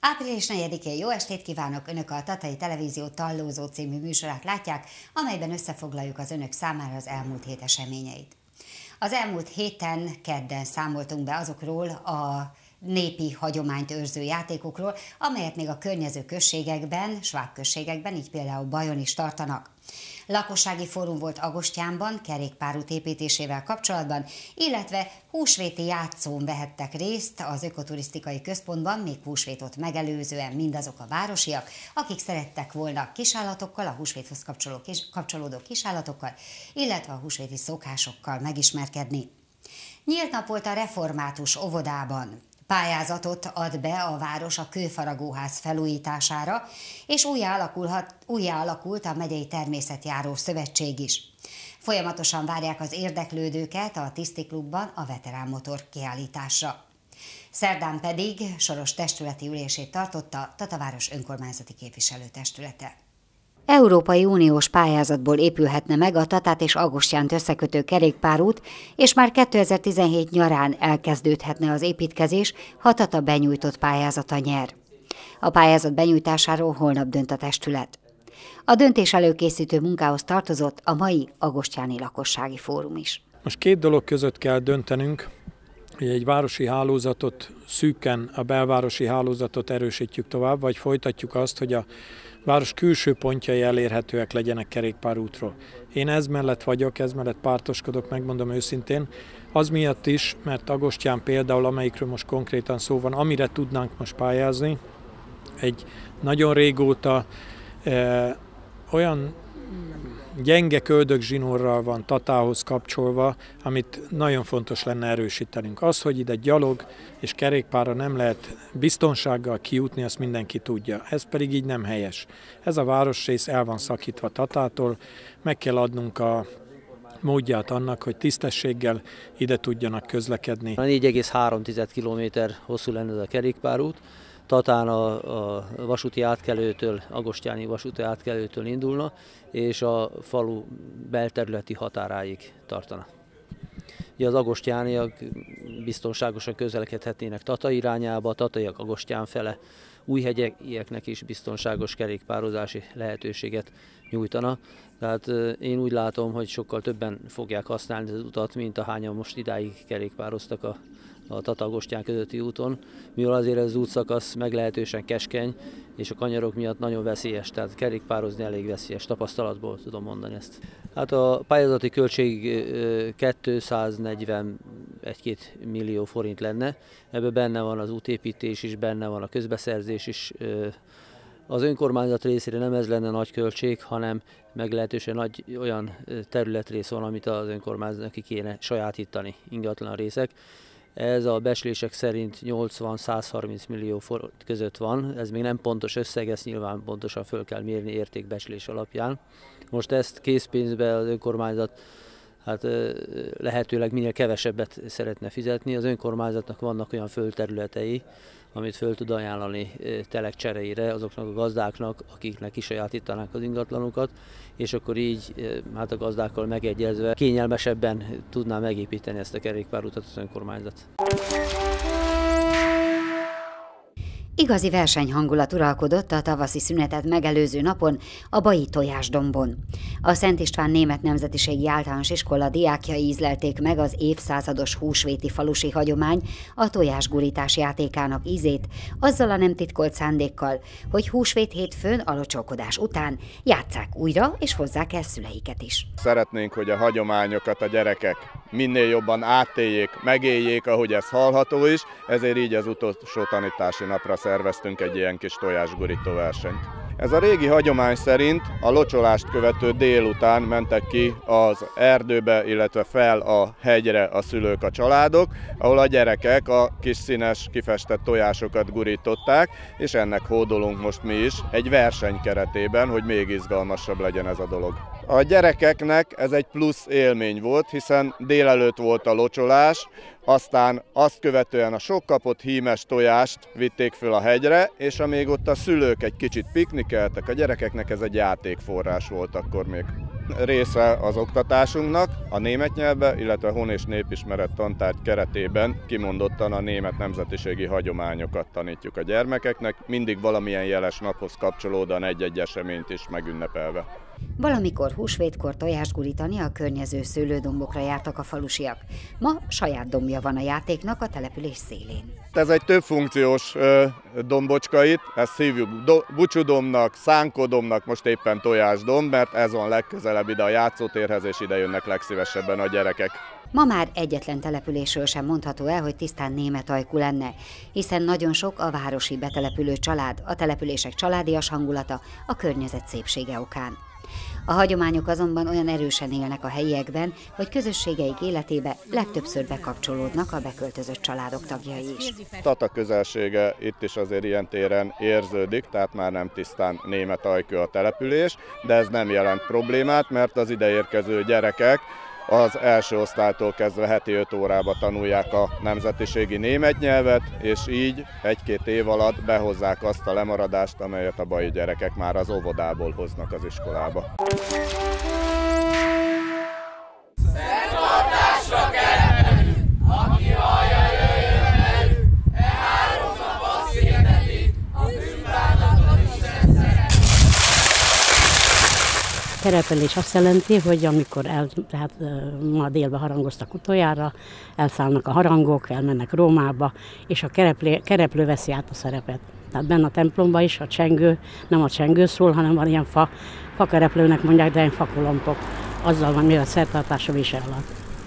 Április negyedikén jó estét kívánok! Önök a Tatai Televízió Tallózó című műsorát látják, amelyben összefoglaljuk az önök számára az elmúlt hét eseményeit. Az elmúlt héten kedden számoltunk be azokról a népi hagyományt őrző játékokról, amelyet még a környező községekben, sváb községekben, így például Bajon is tartanak. Lakossági fórum volt Agostyánban kerékpárút építésével kapcsolatban, illetve húsvéti játszón vehettek részt az ökoturisztikai központban, még húsvétot megelőzően mindazok a városiak, akik szerettek volna kisállatokkal, a húsvéthoz kis, kapcsolódó kisállatokkal, illetve a húsvéti szokásokkal megismerkedni. Nyílt nap volt a református óvodában. Pályázatot ad be a város a kőfaragóház felújítására, és újjá alakult a Megyei Természetjáró Szövetség is. Folyamatosan várják az érdeklődőket a Tisztiklubban a veterán motor kiállításra. Szerdán pedig soros testületi ülését tartotta Tataváros önkormányzati képviselőtestülete. Európai Uniós pályázatból épülhetne meg a Tatát és Agostyánt összekötő kerékpárút, és már 2017 nyarán elkezdődhetne az építkezés, ha Tata benyújtott pályázata nyer. A pályázat benyújtásáról holnap dönt a testület. A döntés előkészítő munkához tartozott a mai Agostyáni Lakossági Fórum is. Most két dolog között kell döntenünk, hogy egy városi hálózatot szűken, a belvárosi hálózatot erősítjük tovább, vagy folytatjuk azt, hogy a város külső pontjai elérhetőek legyenek kerékpárútról. Én ez mellett vagyok, ez mellett pártoskodok, megmondom őszintén, az miatt is, mert Agostyán például, amelyikről most konkrétan szó van, amire tudnánk most pályázni, egy nagyon régóta eh, olyan gyenge köldögzsinórral van tatához kapcsolva, amit nagyon fontos lenne erősítenünk. Az, hogy ide gyalog és kerékpára nem lehet biztonsággal kijutni, azt mindenki tudja. Ez pedig így nem helyes. Ez a városrész el van szakítva tatától, meg kell adnunk a módját annak, hogy tisztességgel ide tudjanak közlekedni. 4,3 km hosszú lenne ez a kerékpárút, Tatán a, a vasúti átkelőtől, Agostyáni vasúti átkelőtől indulna, és a falu belterületi határáig tartana. Ugye az agostyániak biztonságosan közelkedhetnének Tata irányába, a tataiak agostyán fele, újhegyieknek is biztonságos kerékpározási lehetőséget nyújtana. Tehát én úgy látom, hogy sokkal többen fogják használni az utat, mint ahányan most idáig kerékpároztak a a Tatagostyán közötti úton, mivel azért az útszakasz meglehetősen keskeny, és a kanyarok miatt nagyon veszélyes, tehát kerékpározni elég veszélyes, tapasztalatból tudom mondani ezt. Hát a pályázati költség 241 két millió forint lenne, ebben benne van az útépítés is, benne van a közbeszerzés is, az önkormányzat részére nem ez lenne nagy költség, hanem meglehetősen nagy olyan területrész van, amit az önkormányzat ki kéne sajátítani, ingatlan részek. Ez a beslések szerint 80-130 millió forint között van, ez még nem pontos összeg, ezt nyilván pontosan föl kell mérni értékbeslés alapján. Most ezt készpénzbe az önkormányzat hát lehetőleg minél kevesebbet szeretne fizetni. Az önkormányzatnak vannak olyan földterületei, amit föl tud ajánlani telek cseréjére azoknak a gazdáknak, akiknek is sajátítanák az ingatlanukat, és akkor így hát a gazdákkal megegyezve kényelmesebben tudná megépíteni ezt a kerékpárutat az önkormányzat. Igazi versenyhangulat uralkodott a tavaszi szünetet megelőző napon a Bai Tojásdombon. A Szent István Német Nemzetiségi Általános Iskola diákjai ízlelték meg az évszázados húsvéti falusi hagyomány a tojásgulítás játékának ízét, azzal a nem titkolt szándékkal, hogy húsvét hétfőn alocsolkodás után játszák újra és hozzák el szüleiket is. Szeretnénk, hogy a hagyományokat a gyerekek minél jobban átéljék, megéljék, ahogy ez hallható is, ezért így az utolsó tanítási napra szerveztünk egy ilyen kis tojásgurító versenyt. Ez a régi hagyomány szerint a locsolást követő délután mentek ki az erdőbe, illetve fel a hegyre a szülők, a családok, ahol a gyerekek a kis színes kifestett tojásokat gurították, és ennek hódolunk most mi is egy verseny keretében, hogy még izgalmasabb legyen ez a dolog. A gyerekeknek ez egy plusz élmény volt, hiszen délelőtt volt a locsolás, aztán azt követően a sok kapott hímes tojást vitték föl a hegyre, és amíg ott a szülők egy kicsit piknikeltek, a gyerekeknek ez egy játékforrás volt akkor még. Része az oktatásunknak, a német nyelve, illetve a hon és népismeret tantárgy keretében kimondottan a német nemzetiségi hagyományokat tanítjuk a gyermekeknek, mindig valamilyen jeles naphoz kapcsolódóan egy-egy eseményt is megünnepelve. Valamikor húsvétkor tojást gurítani a környező szőlődombokra jártak a falusiak. Ma saját dombja van a játéknak a település szélén. Ez egy többfunkciós dombocska itt, ezt hívjuk do- bucsudomnak, szánkodomnak, most éppen tojásdom, mert ez van legközelebb ide a játszótérhez, és ide jönnek legszívesebben a gyerekek. Ma már egyetlen településről sem mondható el, hogy tisztán német ajkú lenne, hiszen nagyon sok a városi betelepülő család, a települések családias hangulata, a környezet szépsége okán. A hagyományok azonban olyan erősen élnek a helyiekben, hogy közösségeik életébe legtöbbször bekapcsolódnak a beköltözött családok tagjai is. Tata közelsége itt is azért ilyen téren érződik, tehát már nem tisztán német ajkő a település, de ez nem jelent problémát, mert az ideérkező gyerekek az első osztálytól kezdve heti 5 órába tanulják a nemzetiségi német nyelvet, és így egy-két év alatt behozzák azt a lemaradást, amelyet a bai gyerekek már az óvodából hoznak az iskolába. Terepelés azt jelenti, hogy amikor el, tehát ma délben harangoztak utoljára, elszállnak a harangok, elmennek Rómába, és a kereplő, kereplő veszi át a szerepet. Tehát benne a templomba is a csengő, nem a csengő szól, hanem van ilyen fa, fakereplőnek mondják, de ilyen fakolompok. Azzal van, mivel szertartása viselhat.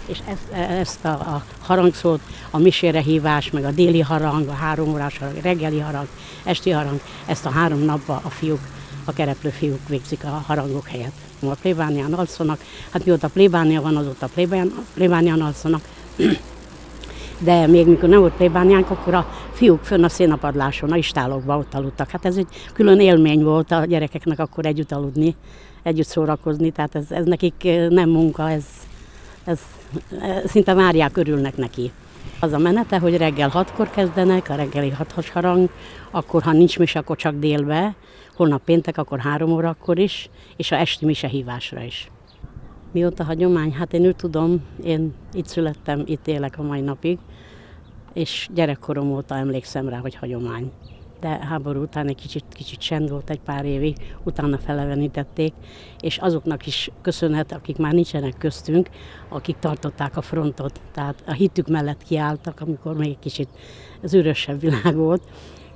És ezt, e, ezt a, a harangszót, a misére hívás, meg a déli harang, a három órás harang, reggeli harang, esti harang, ezt a három napban a fiúk a kereplő fiúk végzik a harangok helyett. A plébánián alszanak, hát mióta plébánia van, azóta plébánián alszanak. De még mikor nem volt plébániánk, akkor a fiúk fönn a szénapadláson, a istálokba ott aludtak. Hát ez egy külön élmény volt a gyerekeknek akkor együtt aludni, együtt szórakozni, tehát ez, ez nekik eh, nem munka, ez, ez, ez eh, szinte várják, örülnek neki. Az a menete, hogy reggel hatkor kezdenek, a reggeli hatos harang, akkor ha nincs mis, akkor csak délbe, holnap péntek, akkor három órakor is, és a esti mise hívásra is. Mióta hagyomány? Hát én úgy tudom, én itt születtem, itt élek a mai napig, és gyerekkorom óta emlékszem rá, hogy hagyomány de háború után egy kicsit, kicsit csend volt egy pár évig, utána felevenítették, és azoknak is köszönhet, akik már nincsenek köztünk, akik tartották a frontot, tehát a hitük mellett kiálltak, amikor még egy kicsit az ürösebb világ volt,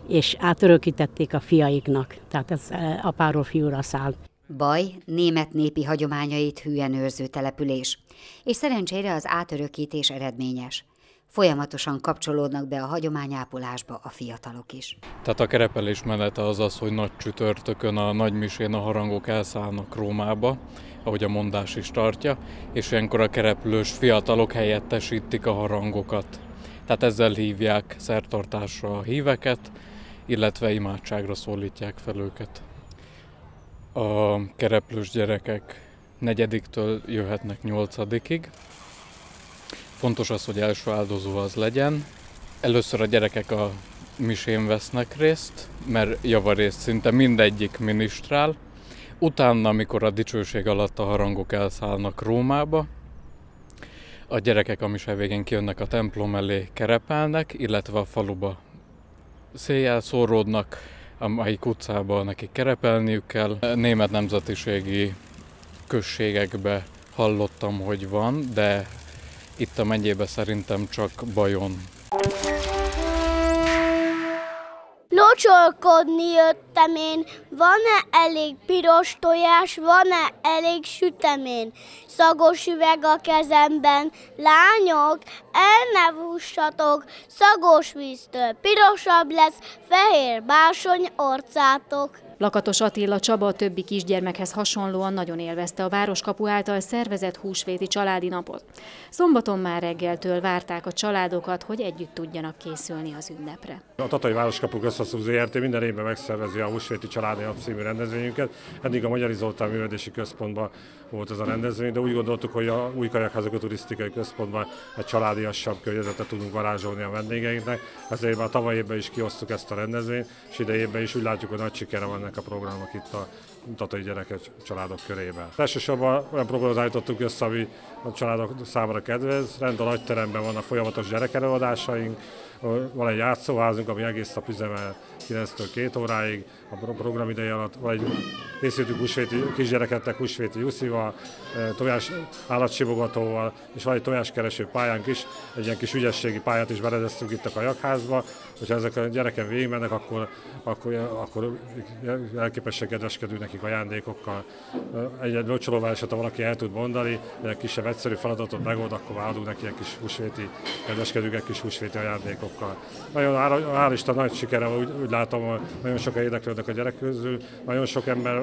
és átörökítették a fiaiknak, tehát ez e, apáról fiúra szállt. Baj, német népi hagyományait hűen őrző település. És szerencsére az átörökítés eredményes. Folyamatosan kapcsolódnak be a hagyományápolásba a fiatalok is. Tehát a kerepelés menete az az, hogy nagy csütörtökön a misén a harangok elszállnak Rómába, ahogy a mondás is tartja, és ilyenkor a kereplős fiatalok helyettesítik a harangokat. Tehát ezzel hívják szertartásra a híveket, illetve imádságra szólítják fel őket. A kereplős gyerekek negyediktől jöhetnek nyolcadikig, Fontos az, hogy első áldozó az legyen. Először a gyerekek a misén vesznek részt, mert javarészt szinte mindegyik ministrál. Utána, amikor a dicsőség alatt a harangok elszállnak Rómába, a gyerekek a mise végén kijönnek a templom elé, kerepelnek, illetve a faluba széjjel szóródnak, amelyik utcába nekik kerepelniük kell. Német nemzetiségi községekbe hallottam, hogy van, de itt a megyébe szerintem csak bajon. Locsolkodni jöttem én, van-e elég piros tojás, van-e elég sütemén, Szagos üveg a kezemben, lányok, el ne vussatok, szagos víztől pirosabb lesz, fehér básony orcátok. Lakatos Attila Csaba a többi kisgyermekhez hasonlóan nagyon élvezte a Városkapu által szervezett húsvéti családi napot. Szombaton már reggeltől várták a családokat, hogy együtt tudjanak készülni az ünnepre. A Tatai Városkapu Közhasznú ZRT minden évben megszervezi a Húsvéti Családi Nap című rendezvényünket. Eddig a Magyar Izoltán Művedési Központban volt ez a rendezvény, de úgy gondoltuk, hogy a új Kajakházak a turisztikai központban egy családiasabb környezetet tudunk varázsolni a vendégeinknek. Ezért már tavaly évben is kiosztuk ezt a rendezvényt, és idejében is úgy látjuk, hogy nagy sikere van működnek a programok itt a mutatói gyerekek családok körében. Elsősorban olyan programot állítottuk össze, ami a családok számára kedvez. Rend a nagy teremben vannak folyamatos gyerekelőadásaink, van egy játszóházunk, ami egész nap üzemel 9-től 2 óráig, a program ideje alatt, vagy készítünk kisgyerekeknek húsvéti Juszival, Eh, tojás állatsivogatóval, és van egy tojáskereső pályánk is, egy ilyen kis ügyességi pályát is berendeztünk itt a kajakházba, hogyha ezek a gyereken végigmennek, akkor, akkor, akkor elképesen kedveskedő nekik ajándékokkal. Eh, egy locsolóvásat, ha valaki el tud mondani, egy kisebb egyszerű feladatot megold, akkor válunk neki egy kis húsvéti, kedveskedünk egy kis húsvéti ajándékokkal. Nagyon állista nagy sikere, úgy, úgy látom, nagyon sok érdeklődnek a gyerek közül, nagyon sok ember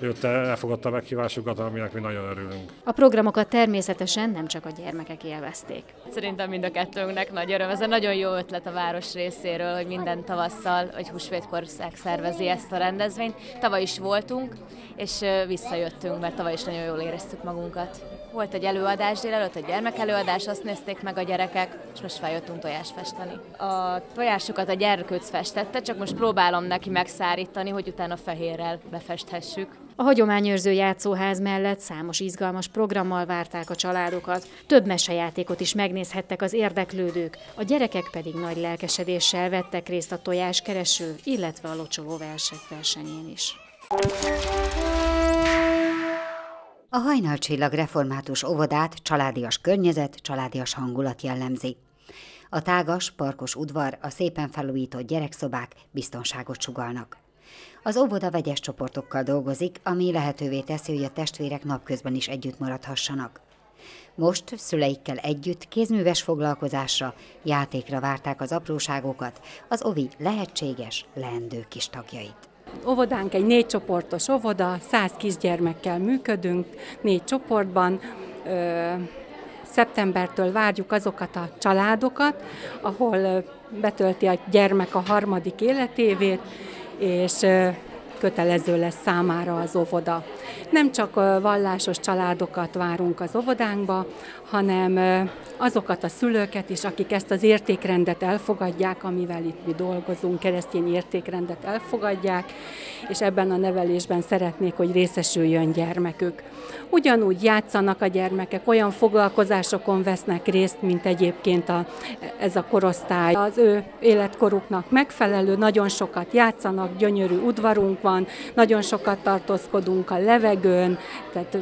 jött el, elfogadta a meghívásukat, aminek mi nagyon örülünk örülünk. A programokat természetesen nem csak a gyermekek élvezték. Szerintem mind a kettőnknek nagy öröm. Ez egy nagyon jó ötlet a város részéről, hogy minden tavasszal, hogy húsvétkor szervezi ezt a rendezvényt. Tavaly is voltunk, és visszajöttünk, mert tavaly is nagyon jól éreztük magunkat. Volt egy előadás délelőtt, egy gyermekelőadás, azt nézték meg a gyerekek, és most feljöttünk tojás festeni. A tojásokat a gyerkőc festette, csak most próbálom neki megszárítani, hogy utána fehérrel befesthessük. A hagyományőrző játszóház mellett számos izgalmas programmal várták a családokat. Több mesejátékot is megnézhettek az érdeklődők, a gyerekek pedig nagy lelkesedéssel vettek részt a tojáskereső, illetve a locsoló versek versenyén is. A hajnalcsillag református óvodát családias környezet, családias hangulat jellemzi. A tágas, parkos udvar, a szépen felújított gyerekszobák biztonságot sugalnak. Az óvoda vegyes csoportokkal dolgozik, ami lehetővé teszi, hogy a testvérek napközben is együtt maradhassanak. Most szüleikkel együtt kézműves foglalkozásra, játékra várták az apróságokat, az OVI lehetséges, leendő kis tagjait. Óvodánk egy négy csoportos óvoda, száz kisgyermekkel működünk, négy csoportban. Ö, szeptembertől várjuk azokat a családokat, ahol betölti a gyermek a harmadik életévét, és kötelező lesz számára az óvoda. Nem csak vallásos családokat várunk az óvodánkba, hanem azokat a szülőket is, akik ezt az értékrendet elfogadják, amivel itt mi dolgozunk, keresztény értékrendet elfogadják, és ebben a nevelésben szeretnék, hogy részesüljön gyermekük. Ugyanúgy játszanak a gyermekek, olyan foglalkozásokon vesznek részt, mint egyébként a, ez a korosztály. Az ő életkoruknak megfelelő, nagyon sokat játszanak, gyönyörű udvarunk van, nagyon sokat tartózkodunk a levegőn, tehát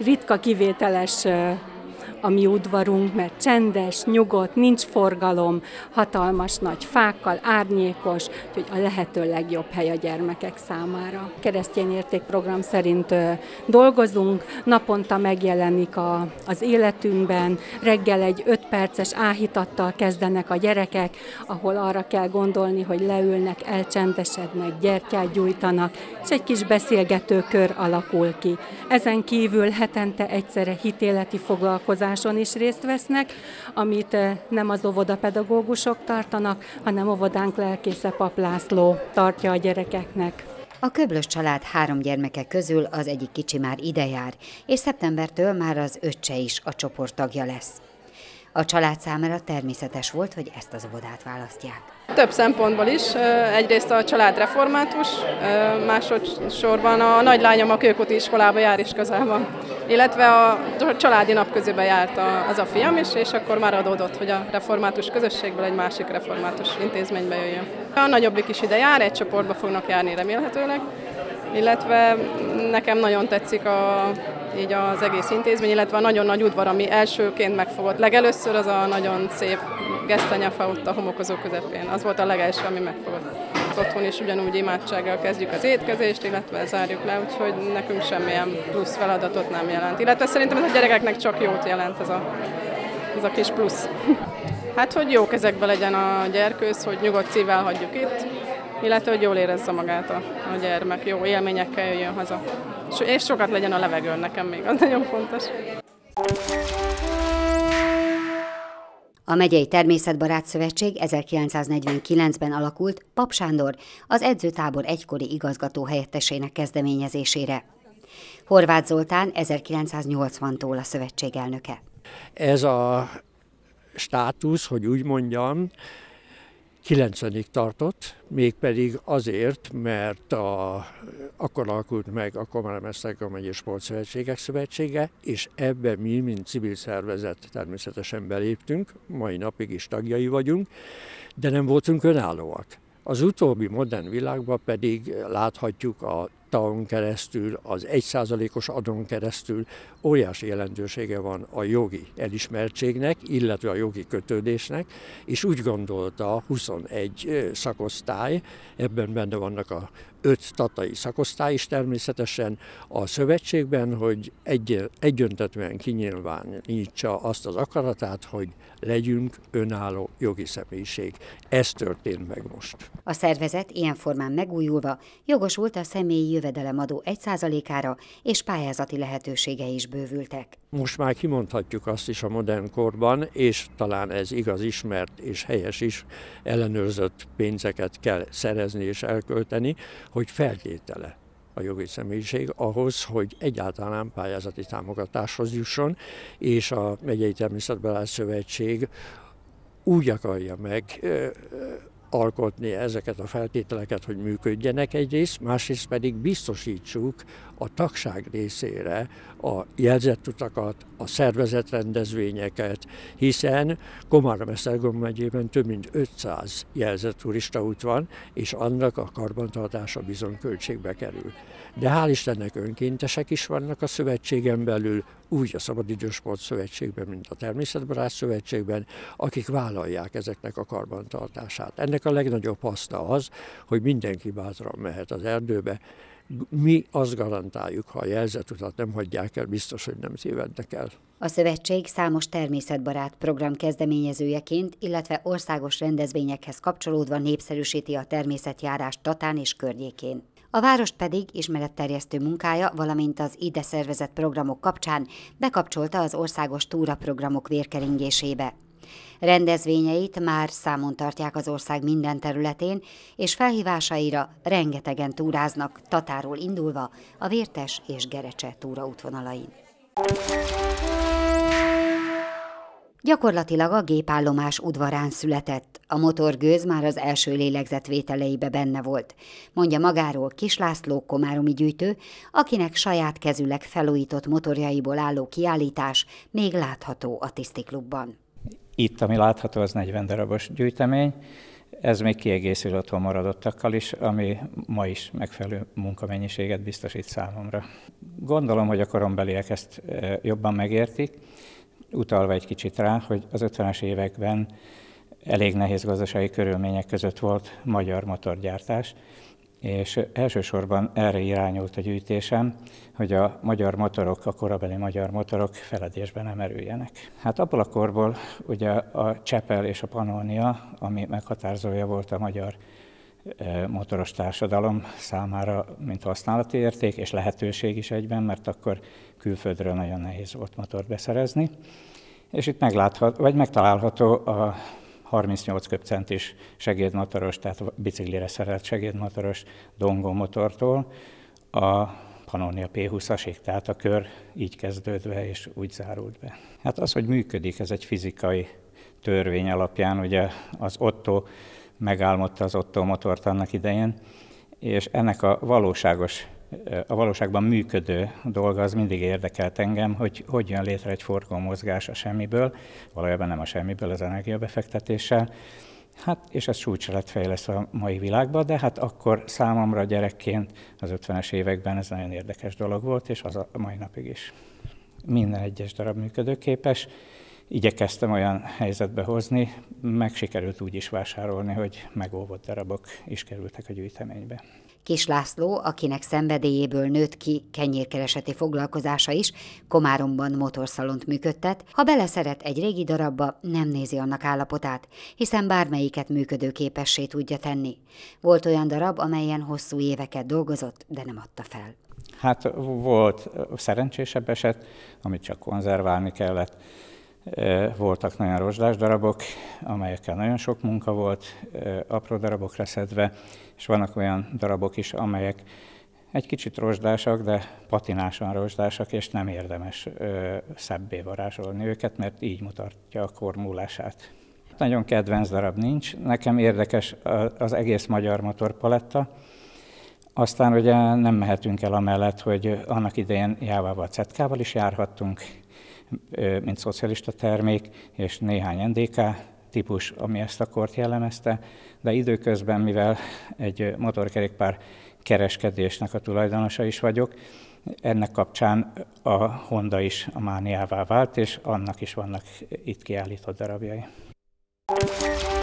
ritka kivételes a mi udvarunk, mert csendes, nyugodt, nincs forgalom, hatalmas nagy fákkal, árnyékos, úgyhogy a lehető legjobb hely a gyermekek számára. Keresztény értékprogram szerint dolgozunk, naponta megjelenik a, az életünkben, reggel egy 5 perces áhítattal kezdenek a gyerekek, ahol arra kell gondolni, hogy leülnek, elcsendesednek, gyertyát gyújtanak, és egy kis beszélgetőkör alakul ki. Ezen kívül hetente egyszerre hitéleti foglalkozás oktatáson is részt vesznek, amit eh, nem az óvodapedagógusok tartanak, hanem óvodánk lelkésze Pap László tartja a gyerekeknek. A Köblös család három gyermeke közül az egyik kicsi már ide jár, és szeptembertől már az öccse is a csoport tagja lesz. A család számára természetes volt, hogy ezt az óvodát választják. Több szempontból is. Egyrészt a család református, másodszorban a nagylányom a Kőkuti iskolába jár is van. Illetve a családi napközében járt az a fiam is, és akkor már adódott, hogy a református közösségből egy másik református intézménybe jöjjön. A nagyobbik is ide jár, egy csoportba fognak járni remélhetőleg, illetve nekem nagyon tetszik a, így az egész intézmény, illetve a nagyon nagy udvar, ami elsőként megfogott. Legelőször az a nagyon szép gesztanyafa ott a homokozó közepén. Az volt a legelső, ami megfogott. Otthon is ugyanúgy imádsággal kezdjük az étkezést, illetve zárjuk le, úgyhogy nekünk semmilyen plusz feladatot nem jelent. Illetve szerintem ez a gyerekeknek csak jót jelent ez a, ez a kis plusz. Hát, hogy jó kezekbe legyen a gyerkősz, hogy nyugodt szívvel hagyjuk itt, illetve hogy jól érezze magát a, a gyermek, jó élményekkel jöjjön haza. És sokat legyen a levegőn nekem még, az nagyon fontos. A Megyei Természetbarát Szövetség 1949-ben alakult Pap Sándor, az edzőtábor egykori igazgató helyettesének kezdeményezésére. Horváth Zoltán 1980-tól a szövetség elnöke. Ez a státusz, hogy úgy mondjam, 9 tartott, mégpedig azért, mert a, akkor alakult meg a a Megyi Sportszövetségek Szövetsége, és ebbe mi, mint civil szervezet természetesen beléptünk, mai napig is tagjai vagyunk, de nem voltunk önállóak. Az utóbbi modern világban pedig láthatjuk a aktaon keresztül, az egyszázalékos adon keresztül óriási jelentősége van a jogi elismertségnek, illetve a jogi kötődésnek, és úgy gondolta a 21 szakosztály, ebben benne vannak a öt tatai szakosztály is természetesen a szövetségben, hogy egy, egyöntetően kinyilvánítsa azt az akaratát, hogy legyünk önálló jogi személyiség. Ez történt meg most. A szervezet ilyen formán megújulva jogosult a személyi jövedelemadó 1%-ára, és pályázati lehetősége is bővültek. Most már kimondhatjuk azt is a modern korban, és talán ez igaz ismert és helyes is, ellenőrzött pénzeket kell szerezni és elkölteni, hogy feltétele a jogi személyiség ahhoz, hogy egyáltalán pályázati támogatáshoz jusson, és a Megyei Természetbarát Szövetség úgy akarja meg alkotni ezeket a feltételeket, hogy működjenek egyrészt, másrészt pedig biztosítsuk a tagság részére a jelzett utakat, a szervezett rendezvényeket, hiszen Komárom-Esztergom megyében több mint 500 jelzett turista út van, és annak a karbantartása bizony költségbe kerül. De hál' Istennek önkéntesek is vannak a szövetségen belül, úgy a Szabadidős Sport Szövetségben, mint a Természetbarát Szövetségben, akik vállalják ezeknek a karbantartását. Ennek a legnagyobb haszna az, hogy mindenki bátran mehet az erdőbe, mi azt garantáljuk, ha a jelzetutat nem hagyják el, biztos, hogy nem tévednek el. A szövetség számos természetbarát program kezdeményezőjeként, illetve országos rendezvényekhez kapcsolódva népszerűsíti a természetjárást Tatán és környékén. A várost pedig ismeretterjesztő munkája, valamint az ide szervezett programok kapcsán bekapcsolta az országos túraprogramok vérkeringésébe. Rendezvényeit már számon tartják az ország minden területén, és felhívásaira rengetegen túráznak, Tatáról indulva a Vértes és Gerecse túraútvonalain. Gyakorlatilag a gépállomás udvarán született. A motorgőz már az első lélegzetvételeibe benne volt, mondja magáról Kis László komáromi gyűjtő, akinek saját kezüleg felújított motorjaiból álló kiállítás még látható a tisztiklubban. Itt, ami látható, az 40 darabos gyűjtemény. Ez még kiegészül otthon maradottakkal is, ami ma is megfelelő munkamennyiséget biztosít számomra. Gondolom, hogy a korombeliek ezt e, jobban megértik, utalva egy kicsit rá, hogy az 50-es években elég nehéz gazdasági körülmények között volt magyar motorgyártás, és elsősorban erre irányult a gyűjtésem, hogy a magyar motorok, a korabeli magyar motorok feledésben nem Hát abból a korból ugye a Csepel és a Panónia, ami meghatározója volt a magyar e, motoros társadalom számára, mint használati érték, és lehetőség is egyben, mert akkor külföldről nagyon nehéz volt motort beszerezni. És itt meglátható, vagy megtalálható a 38 köbcentis segédmotoros, tehát biciklire szerelt segédmotoros dongó motortól a Pannonia P20-asig, tehát a kör így kezdődve és úgy zárult be. Hát az, hogy működik, ez egy fizikai törvény alapján, ugye az Otto megálmodta az Otto motort annak idején, és ennek a valóságos a valóságban működő dolga az mindig érdekelt engem, hogy hogy jön létre egy forgó mozgás a semmiből, valójában nem a semmiből, az energiabefektetéssel, Hát, és ez csúcsra lett fejlesztve a mai világban, de hát akkor számomra gyerekként az 50-es években ez nagyon érdekes dolog volt, és az a mai napig is. Minden egyes darab működőképes. Igyekeztem olyan helyzetbe hozni, meg sikerült úgy is vásárolni, hogy megóvott darabok is kerültek a gyűjteménybe. Kis László, akinek szenvedélyéből nőtt ki kenyérkereseti foglalkozása is, Komáromban motorszalont működtet, ha beleszeret egy régi darabba, nem nézi annak állapotát, hiszen bármelyiket képessé tudja tenni. Volt olyan darab, amelyen hosszú éveket dolgozott, de nem adta fel. Hát volt szerencsésebb eset, amit csak konzerválni kellett voltak nagyon rozsdás darabok, amelyekkel nagyon sok munka volt, apró darabokra szedve, és vannak olyan darabok is, amelyek egy kicsit rozsdásak, de patinásan rozsdásak, és nem érdemes szebbé varázsolni őket, mert így mutatja a kor múlását. Nagyon kedvenc darab nincs, nekem érdekes az egész magyar motorpaletta, aztán ugye nem mehetünk el amellett, hogy annak idején Jávával, Cetkával is járhattunk, mint szocialista termék, és néhány NDK típus, ami ezt a kort jellemezte, de időközben, mivel egy motorkerékpár kereskedésnek a tulajdonosa is vagyok, ennek kapcsán a Honda is a mániává vált, és annak is vannak itt kiállított darabjai. Thank you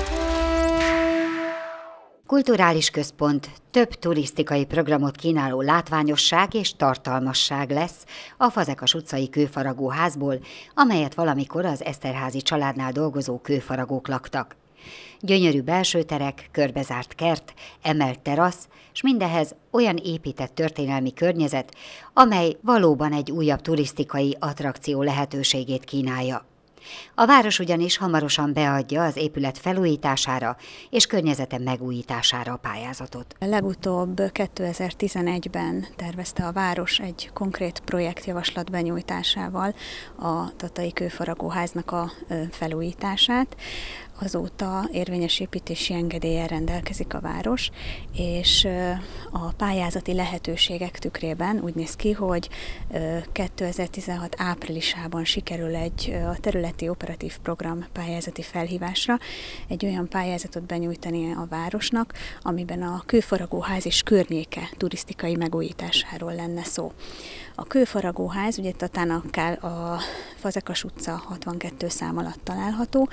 kulturális központ több turisztikai programot kínáló látványosság és tartalmasság lesz a Fazekas utcai kőfaragó házból, amelyet valamikor az Eszterházi családnál dolgozó kőfaragók laktak. Gyönyörű belső terek, körbezárt kert, emelt terasz, és mindehez olyan épített történelmi környezet, amely valóban egy újabb turisztikai attrakció lehetőségét kínálja. A város ugyanis hamarosan beadja az épület felújítására és környezete megújítására a pályázatot. Legutóbb 2011-ben tervezte a város egy konkrét projektjavaslat benyújtásával a Tatai Kőfaragóháznak a felújítását azóta érvényes építési engedéllyel rendelkezik a város, és a pályázati lehetőségek tükrében úgy néz ki, hogy 2016 áprilisában sikerül egy a területi operatív program pályázati felhívásra egy olyan pályázatot benyújtani a városnak, amiben a kőforagóház és környéke turisztikai megújításáról lenne szó. A kőfaragóház, ugye Tatánakkál a Fazekas utca 62 szám alatt található,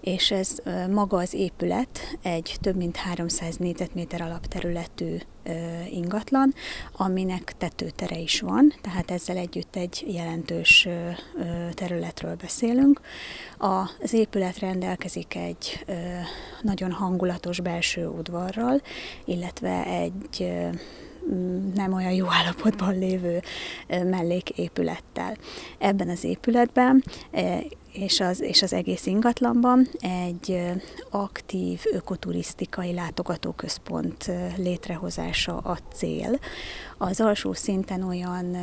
és ez maga az épület egy több mint 300 négyzetméter alapterületű ingatlan, aminek tetőtere is van, tehát ezzel együtt egy jelentős területről beszélünk. Az épület rendelkezik egy nagyon hangulatos belső udvarral, illetve egy nem olyan jó állapotban lévő melléképülettel. Ebben az épületben és az, és az egész ingatlanban egy aktív ökoturisztikai látogatóközpont létrehozása a cél, az alsó szinten olyan,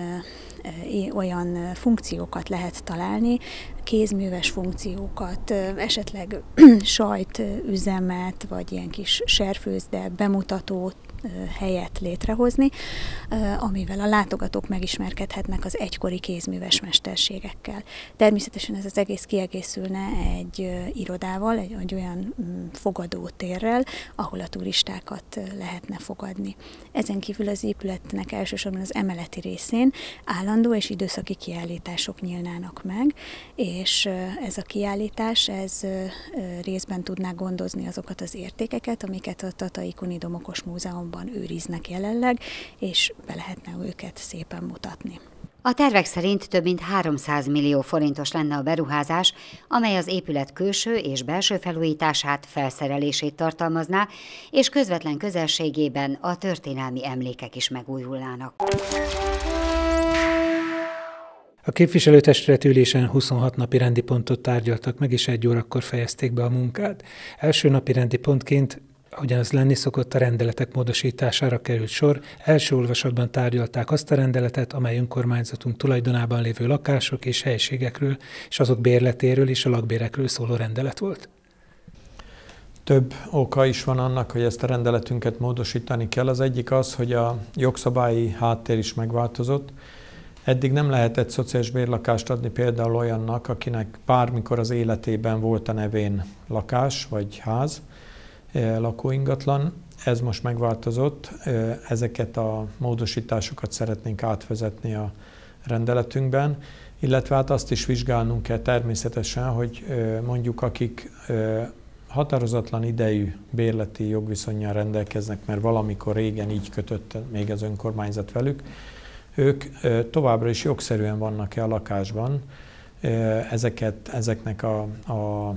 olyan funkciókat lehet találni, kézműves funkciókat, esetleg sajt üzemet vagy ilyen kis serfőzde, bemutatót, helyet létrehozni, amivel a látogatók megismerkedhetnek az egykori kézműves mesterségekkel. Természetesen ez az egész kiegészülne egy irodával, egy, egy olyan mm, fogadótérrel, ahol a turistákat lehetne fogadni. Ezen kívül az épületnek háznak elsősorban az emeleti részén állandó és időszaki kiállítások nyílnának meg, és ez a kiállítás, ez részben tudná gondozni azokat az értékeket, amiket a Tatai Kunidomokos Múzeumban őriznek jelenleg, és be lehetne őket szépen mutatni. A tervek szerint több mint 300 millió forintos lenne a beruházás, amely az épület külső és belső felújítását, felszerelését tartalmazná, és közvetlen közelségében a történelmi emlékek is megújulnának. A képviselőtestület ülésen 26 napi rendi pontot tárgyaltak meg, és egy órakor fejezték be a munkát. Első napi rendi pontként ahogyan az lenni szokott, a rendeletek módosítására került sor. Első olvasatban tárgyalták azt a rendeletet, amely önkormányzatunk tulajdonában lévő lakások és helyiségekről, és azok bérletéről és a lakbérekről szóló rendelet volt. Több oka is van annak, hogy ezt a rendeletünket módosítani kell. Az egyik az, hogy a jogszabályi háttér is megváltozott. Eddig nem lehetett szociális bérlakást adni például olyannak, akinek bármikor az életében volt a nevén lakás vagy ház, E, lakóingatlan. Ez most megváltozott, e, ezeket a módosításokat szeretnénk átvezetni a rendeletünkben, illetve hát azt is vizsgálnunk kell természetesen, hogy e, mondjuk akik határozatlan idejű bérleti jogviszonyjal rendelkeznek, mert valamikor régen így kötött még az önkormányzat velük, ők továbbra is jogszerűen vannak-e a lakásban, ezeket, ezeknek a, a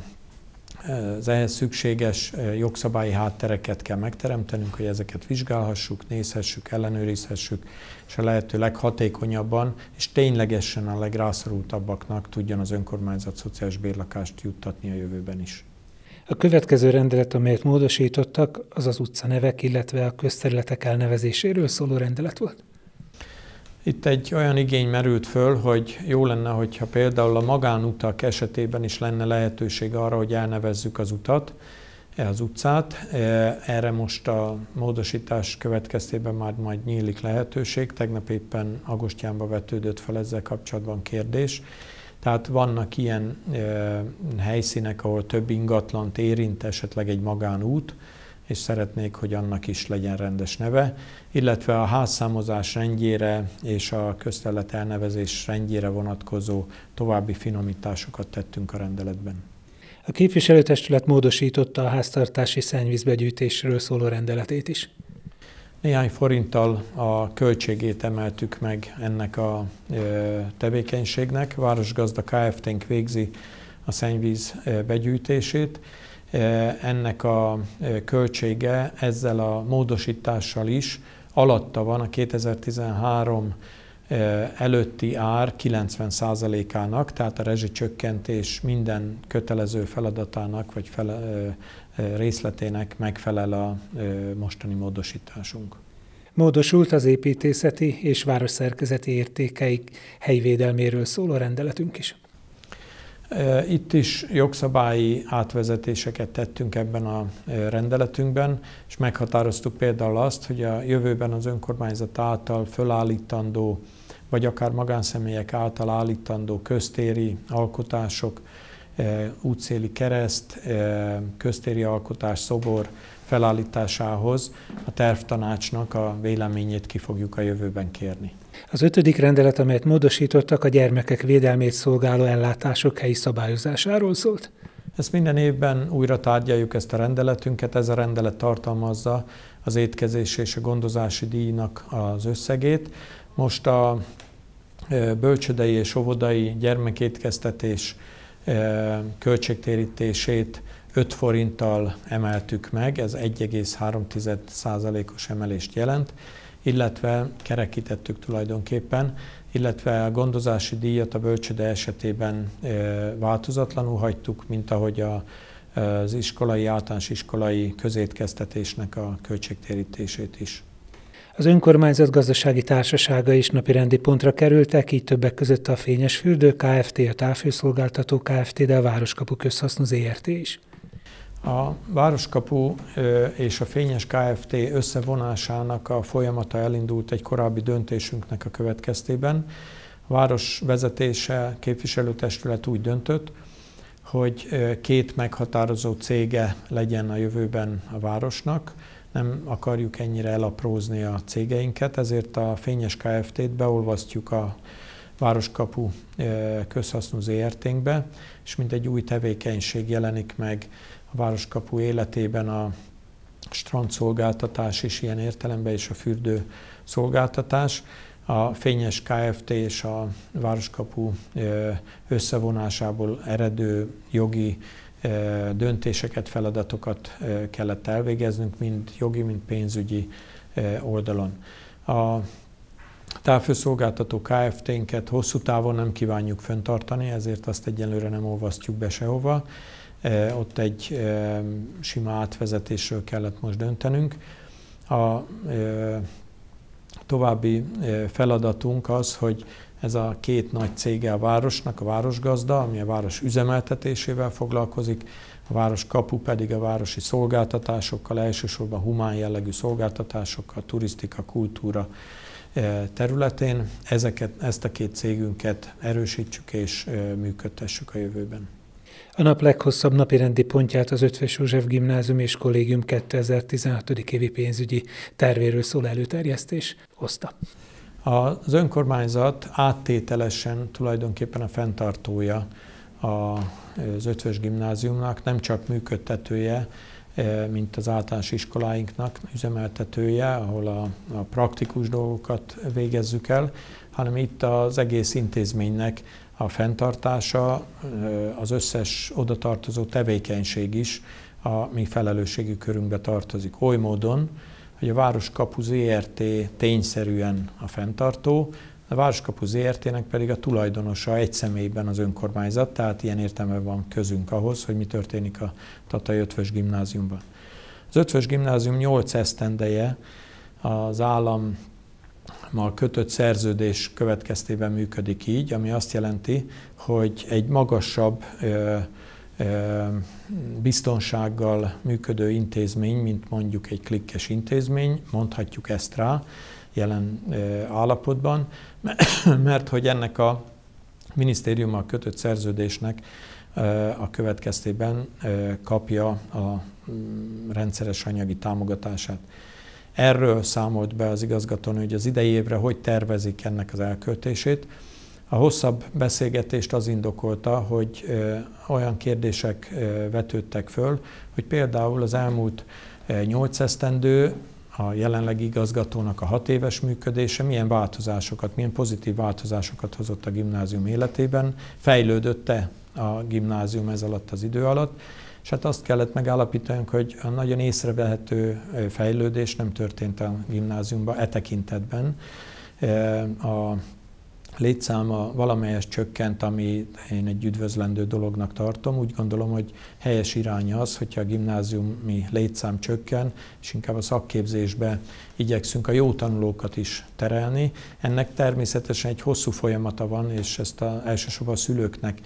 az ehhez szükséges jogszabályi háttereket kell megteremtenünk, hogy ezeket vizsgálhassuk, nézhessük, ellenőrizhessük, és a lehető leghatékonyabban és ténylegesen a legrászorultabbaknak tudjon az önkormányzat szociális bérlakást juttatni a jövőben is. A következő rendelet, amelyet módosítottak, az az nevek illetve a közterületek elnevezéséről szóló rendelet volt. Itt egy olyan igény merült föl, hogy jó lenne, hogyha például a magánutak esetében is lenne lehetőség arra, hogy elnevezzük az utat, e, az utcát. E, erre most a módosítás következtében már majd nyílik lehetőség. Tegnap éppen Agostyánba vetődött fel ezzel kapcsolatban kérdés. Tehát vannak ilyen e, helyszínek, ahol több ingatlant érint esetleg egy magánút, és szeretnék, hogy annak is legyen rendes neve, illetve a házszámozás rendjére és a köztelet elnevezés rendjére vonatkozó további finomításokat tettünk a rendeletben. A képviselőtestület módosította a háztartási szennyvízbegyűjtésről szóló rendeletét is. Néhány forinttal a költségét emeltük meg ennek a tevékenységnek. Városgazda Kft-nk végzi a szennyvíz begyűjtését, Eh, ennek a eh, költsége ezzel a módosítással is alatta van a 2013 eh, előtti ár 90%-ának, tehát a rezsicsökkentés minden kötelező feladatának vagy fele, részletének megfelel a mostani módosításunk. Módosult az építészeti és szerkezeti értékeik helyvédelméről szóló rendeletünk is. Itt is jogszabályi átvezetéseket tettünk ebben a rendeletünkben, és meghatároztuk például azt, hogy a jövőben az önkormányzat által fölállítandó, vagy akár magánszemélyek által állítandó köztéri alkotások, útszéli kereszt, köztéri alkotás, szobor felállításához a tervtanácsnak a véleményét ki fogjuk a jövőben kérni. Az ötödik rendelet, amelyet módosítottak, a gyermekek védelmét szolgáló ellátások helyi szabályozásáról szólt. Ezt minden évben újra tárgyaljuk ezt a rendeletünket, ez a rendelet tartalmazza az étkezés és a gondozási díjnak az összegét. Most a bölcsödei és óvodai gyermekétkeztetés költségtérítését 5 forinttal emeltük meg, ez 1,3%-os emelést jelent, illetve kerekítettük tulajdonképpen, illetve a gondozási díjat a bölcsöde esetében változatlanul hagytuk, mint ahogy a, az iskolai, általános iskolai közétkeztetésnek a költségtérítését is. Az önkormányzat gazdasági társasága is napirendi pontra kerültek, így többek között a Fényes Fürdő Kft., a Távfőszolgáltató Kft., de a Városkapu Közhasznú ZRT is. A Városkapu és a Fényes Kft. összevonásának a folyamata elindult egy korábbi döntésünknek a következtében. A város vezetése, képviselőtestület úgy döntött, hogy két meghatározó cége legyen a jövőben a városnak. Nem akarjuk ennyire elaprózni a cégeinket, ezért a Fényes Kft-t beolvasztjuk a Városkapu közhasznú ZRT-nkbe, és mint egy új tevékenység jelenik meg a városkapu életében a strandszolgáltatás is ilyen értelemben, és a fürdő szolgáltatás. A Fényes Kft. és a Városkapu összevonásából eredő jogi döntéseket, feladatokat kellett elvégeznünk, mind jogi, mind pénzügyi oldalon. A távfőszolgáltató Kft-nket hosszú távon nem kívánjuk föntartani, ezért azt egyelőre nem olvasztjuk be sehova. Ott egy sima átvezetésről kellett most döntenünk. A további feladatunk az, hogy ez a két nagy cége a városnak, a városgazda, ami a város üzemeltetésével foglalkozik, a város kapu pedig a városi szolgáltatásokkal, elsősorban humán jellegű szolgáltatásokkal, turisztika, kultúra területén. Ezeket, ezt a két cégünket erősítsük és működtessük a jövőben. A nap leghosszabb napirendi pontját az Ötves József Gimnázium és Kollégium 2016. évi pénzügyi tervéről szól előterjesztés hozta. Az önkormányzat áttételesen tulajdonképpen a fenntartója az Ötves Gimnáziumnak, nem csak működtetője, eh, mint az általános iskoláinknak üzemeltetője, ahol a, a praktikus dolgokat végezzük el, hanem itt az egész intézménynek a fenntartása, az összes oda tartozó tevékenység is a mi felelősségi körünkbe tartozik. Oly módon, hogy a Városkapu ZRT tényszerűen a fenntartó, a Városkapu ZRT-nek pedig a tulajdonosa egy személyben az önkormányzat, tehát ilyen értelme van közünk ahhoz, hogy mi történik a Tatai Ötvös Gimnáziumban. Az Ötvös Gimnázium 8 esztendeje az állam ma kötött szerződés következtében működik így, ami azt jelenti, hogy egy magasabb biztonsággal működő intézmény, mint mondjuk egy klikkes intézmény, mondhatjuk ezt rá jelen állapotban, mert hogy ennek a minisztériummal kötött szerződésnek a következtében kapja a mm, rendszeres anyagi támogatását. Erről számolt be az igazgatónő, hogy az idei évre hogy tervezik ennek az elköltését. A hosszabb beszélgetést az indokolta, hogy olyan kérdések vetődtek föl, hogy például az elmúlt nyolc esztendő a jelenlegi igazgatónak a hat éves működése milyen változásokat, milyen pozitív változásokat hozott a gimnázium életében, fejlődötte a gimnázium ez alatt az idő alatt, és hát azt kellett megállapítanunk, hogy a nagyon észrevehető fejlődés nem történt a gimnáziumban e tekintetben. A létszáma valamelyes csökkent, ami én egy üdvözlendő dolognak tartom. Úgy gondolom, hogy helyes irány az, hogyha a gimnáziumi létszám csökken, és inkább a szakképzésbe igyekszünk a jó tanulókat is terelni. Ennek természetesen egy hosszú folyamata van, és ezt a, elsősorban a szülőknek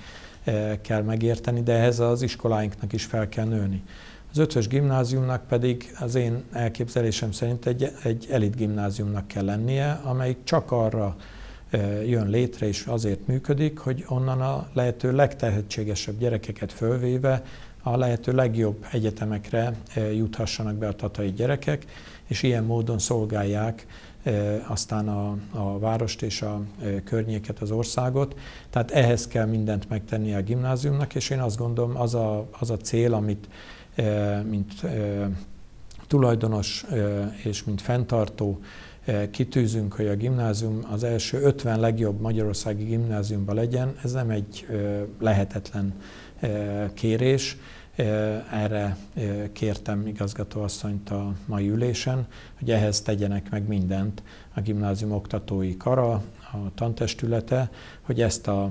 Eh, kell megérteni, de ehhez az iskoláinknak is fel kell nőni. Az ötös gimnáziumnak pedig az én elképzelésem szerint egy, egy elit gimnáziumnak kell lennie, amelyik csak arra eh, jön létre és azért működik, hogy onnan a lehető legtehetségesebb gyerekeket fölvéve a lehető legjobb egyetemekre eh, juthassanak be a tatai gyerekek, és ilyen módon szolgálják aztán a, a várost és a környéket, az országot. Tehát ehhez kell mindent megtenni a gimnáziumnak, és én azt gondolom, az a, az a cél, amit mint tulajdonos és mint fenntartó kitűzünk, hogy a gimnázium az első 50 legjobb magyarországi gimnáziumban legyen, ez nem egy lehetetlen kérés, erre kértem igazgatóasszonyt a mai ülésen, hogy ehhez tegyenek meg mindent a gimnázium oktatói kara, a tantestülete, hogy ezt a